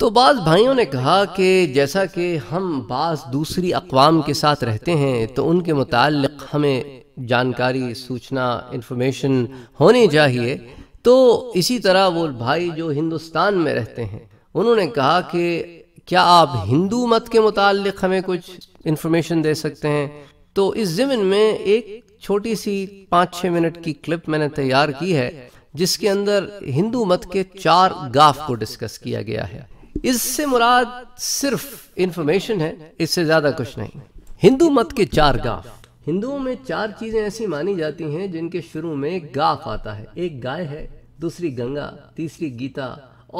तो बाज़ भाइयों ने कहा कि जैसा कि हम बाज़ दूसरी अकवाम के साथ रहते हैं तो उनके मुतल हमें जानकारी सूचना इन्फॉर्मेशन होनी चाहिए तो इसी तरह वो भाई जो हिंदुस्तान में रहते हैं उन्होंने कहा कि क्या आप हिंदू मत के मुतल हमें कुछ इन्फॉर्मेशन दे सकते हैं तो इस जमिन में एक छोटी सी पाँच छः मिनट की क्लिप मैंने तैयार की है जिसके अंदर हिंदू मत के चार गाफ को डिस्कस किया गया है इससे मुराद सिर्फ इंफॉर्मेशन है इससे ज़्यादा कुछ नहीं हिंदू मत के चार गाफ हिंदुओं में चार चीज़ें ऐसी मानी जाती हैं जिनके शुरू में गाफ आता है एक गाय है दूसरी गंगा तीसरी गीता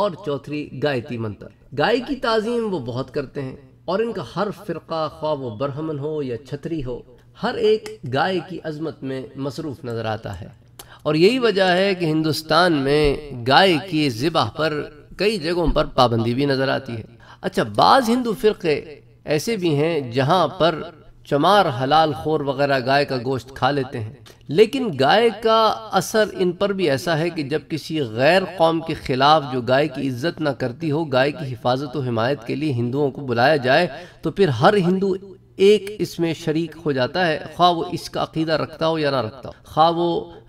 और चौथी गायत्री मंत्र गाय की ताजीम वो बहुत करते हैं और इनका हर फिरका ख्वाब वो ब्राह्मण हो या छतरी हो हर एक गाय की अजमत में मसरूफ़ नज़र आता है और यही वजह है कि हिंदुस्तान में गाय की ज़िबा पर कई जगहों पर पाबंदी भी नज़र आती है अच्छा बाज़ हिंदू फ़िरके ऐसे भी हैं जहाँ पर चमार हलाल खोर वगैरह गाय का गोश्त खा लेते हैं लेकिन गाय का असर इन पर भी ऐसा है कि जब किसी गैर कौम के ख़िलाफ़ जो गाय की इज्जत ना करती हो गाय की हिफाजत व हिमायत के लिए हिंदुओं को बुलाया जाए तो फिर हर हिंदू एक इसमें शरीक हो जाता है ख्वा वो इसका अकीदा रखता हो या ना रखता हो ख्वा वो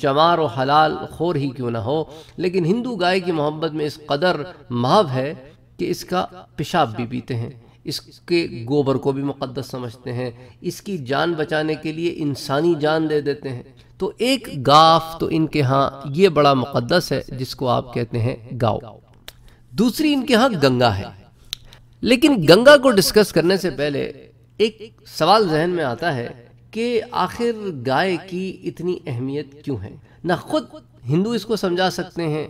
चमार और हलाल खोर ही क्यों ना हो लेकिन हिंदू गाय की मोहब्बत में इस कदर माव है कि इसका पेशाब भी पीते हैं इसके गोबर को भी मुक़दस समझते हैं इसकी जान बचाने के लिए इंसानी जान दे देते हैं तो एक गाफ तो इनके यहाँ ये बड़ा मुक़दस है जिसको आप कहते हैं गाँव दूसरी इनके यहाँ गंगा है लेकिन गंगा को डिस्कस करने से पहले एक सवाल जहन में आता है कि आखिर गाय की इतनी अहमियत क्यों है ना खुद हिंदू इसको समझा सकते हैं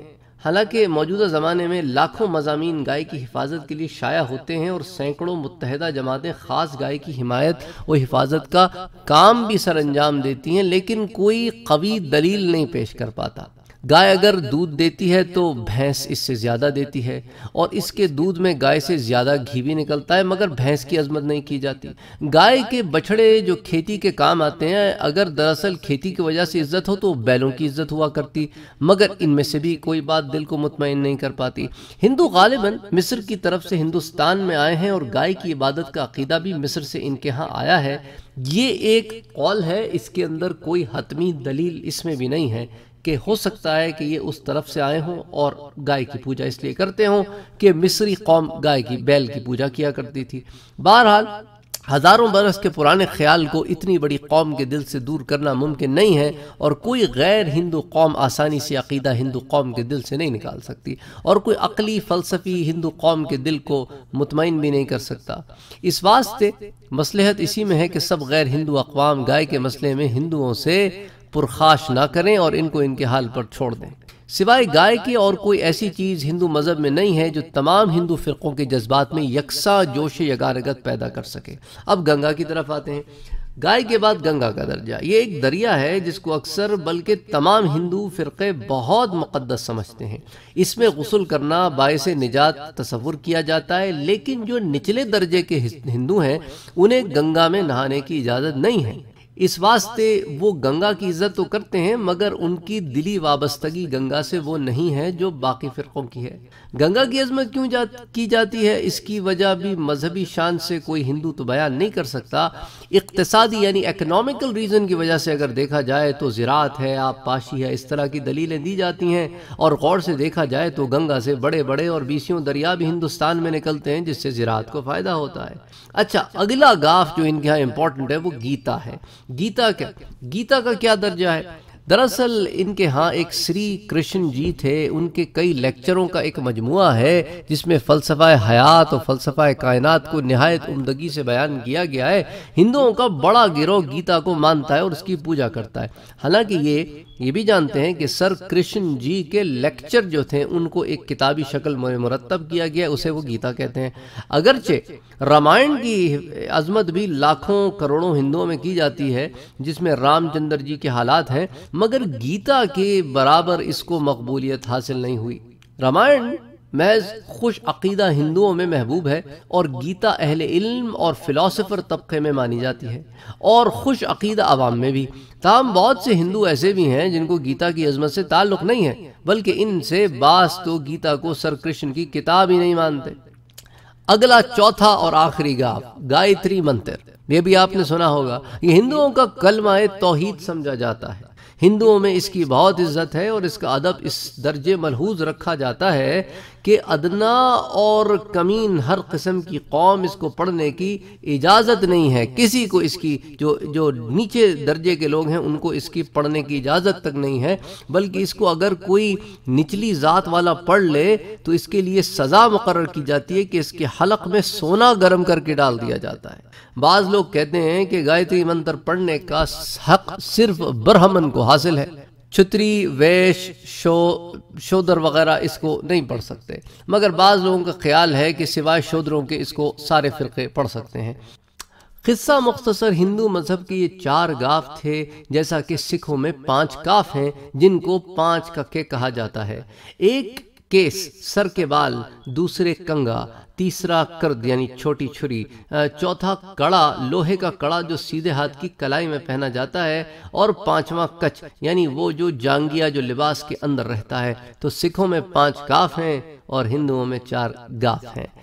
हालांकि मौजूदा ज़माने में लाखों मजामी गाय की हिफाजत के लिए शाया होते हैं और सैकड़ों मुतहदा जमातें ख़ास गाय की हिमायत और हिफाजत का काम भी सर अंजाम देती हैं लेकिन कोई कवी दलील नहीं पेश कर पाता गाय अगर दूध देती है तो भैंस इससे ज़्यादा देती है और इसके दूध में गाय से ज़्यादा घी भी निकलता है मगर भैंस की अजमत नहीं की जाती गाय के बछड़े जो खेती के काम आते हैं अगर दरअसल खेती की वजह से इज्जत हो तो बैलों की इज्जत हुआ करती मगर इनमें से भी कोई बात दिल को मुतमिन नहीं कर पाती हिंदू गालिबा मिस्र की तरफ से हिंदुस्तान में आए हैं और गाय की इबादत का अकीदा भी मिस्र से इनके यहाँ आया है ये एक कॉल है इसके अंदर कोई हतमी दलील इसमें भी नहीं है कि हो सकता है कि ये उस तरफ से आए हों और गाय की पूजा इसलिए करते हों कि मिस्री कौम गाय की बैल की पूजा किया करती थी बहरहाल हज़ारों बरस के पुराने ख्याल को इतनी बड़ी कौम के दिल से दूर करना मुमकिन नहीं है और कोई गैर हिंदू कौम आसानी से अकीदा हिंदू कौम के दिल से नहीं निकाल सकती और कोई अकली फ़लसफ़ी हिंदू कौम के दिल को मुतमिन भी नहीं कर सकता इस वास्ते मसलहत इसी में है कि सब गैर हिंदू अकवाम गाय के मसले में हिंदुओं से पुरखाश ना करें और इनको इनके हाल पर छोड़ दें सिवाय गाय के और कोई ऐसी चीज़ हिंदू मज़हब में नहीं है जो तमाम हिंदू फ़िरक़ों के जज्बात में यकसा जोश यगारगत पैदा कर सके अब गंगा की तरफ आते हैं गाय के बाद गंगा का दर्जा ये एक दरिया है जिसको अक्सर बल्कि तमाम हिंदू फ़िरक़े बहुत मुक़दस समझते हैं इसमें गसल करना बायस निजात तस्वुर किया जाता है लेकिन जो निचले दर्जे के हिंदू हैं उन्हें गंगा में नहाने की इजाज़त नहीं है इस वास्ते वो गंगा की इज्जत तो करते हैं मगर उनकी दिली वाबस्तगी गंगा से वो नहीं है जो बाकी फ़िरक़ों की है गंगा की अजमत क्यों जात, की जाती है इसकी वजह भी मजहबी शान से कोई हिंदू तो बयान नहीं कर सकता इकतसादी यानी इकनॉमिकल रीज़न की वजह से अगर देखा जाए तो ज़रात है आबपाशी है इस तरह की दलीलें दी जाती हैं और गौर से देखा जाए तो गंगा से बड़े बड़े और बीसियों दरिया भी हिंदुस्तान में निकलते हैं जिससे ज़रात को फ़ायदा होता है अच्छा अगला गाफ जो इनके यहाँ इम्पोर्टेंट है वो गीता है गीता क्या गीता का क्या दर्जा है दरअसल इनके यहाँ एक श्री कृष्ण जी थे उनके कई लेक्चरों का एक मजमु है जिसमें फ़लसफ़ा हयात और फ़लसफ़ा कायनात को नहायत उमदगी से बयान किया गया है हिंदुओं का बड़ा गिरोह गीता को मानता है और उसकी पूजा करता है हालांकि ये ये भी जानते हैं कि सर कृष्ण जी के लेक्चर जो थे उनको एक किताबी शक्ल में मुरतब किया गया उसे वो गीता कहते हैं अगरचे रामायण की अजमत भी लाखों करोड़ों हिंदुओं में की जाती है जिसमें रामचंद्र जी के हालात हैं मगर गीता के बराबर इसको मकबूलियत हासिल नहीं हुई रामायण महज खुश अकीदा हिंदुओं में महबूब है और गीता अहल इल्म और फिलोसफर तबके में मानी जाती है और खुश अकीदा आवाम में भी तमाम बहुत से हिंदू ऐसे भी हैं जिनको गीता की अजमत से ताल्लुक़ नहीं है बल्कि इनसे बास तो गीता को सर कृष्ण की किताब ही नहीं मानते अगला चौथा और आखिरी गाव गायत्री मंत्र ये भी आपने सुना होगा ये हिंदुओं का कलमाए तोहीद समझा जाता है हिंदुओं में इसकी बहुत इज्जत है और इसका अदब इस दर्जे मलहूज रखा जाता है कि अदना और कमीन हर कस्म की कौम इसको पढ़ने की इजाज़त नहीं है किसी को इसकी जो जो नीचे दर्जे के लोग हैं उनको इसकी पढ़ने की इजाज़त तक नहीं है बल्कि इसको अगर कोई निचली ज़ात वाला पढ़ ले तो इसके लिए सज़ा मुकर की जाती है कि इसके हलक में सोना गर्म करके डाल दिया जाता है बाज़ लोग कहते हैं कि गायत्री मंत्र पढ़ने का हक सिर्फ ब्रह्मन को हासिल है छतरी वैश शो शोदर वगैरह इसको नहीं पढ़ सकते मगर बाज़ लोगों का ख्याल है कि सिवाय शोदरों के इसको सारे फ़िरके पढ़ सकते हैं क़स्सा मुख्तसर हिंदू मज़हब के ये चार गाफ थे जैसा कि सिखों में पांच काफ हैं जिनको पांच कक्के कहा जाता है एक केस सर के बाल दूसरे कंगा तीसरा कर्द यानी छोटी छुरी चौथा कड़ा लोहे का कड़ा जो सीधे हाथ की कलाई में पहना जाता है और पांचवा कच यानी वो जो जांगिया जो लिबास के अंदर रहता है तो सिखों में पांच काफ हैं और हिंदुओं में चार गाफ हैं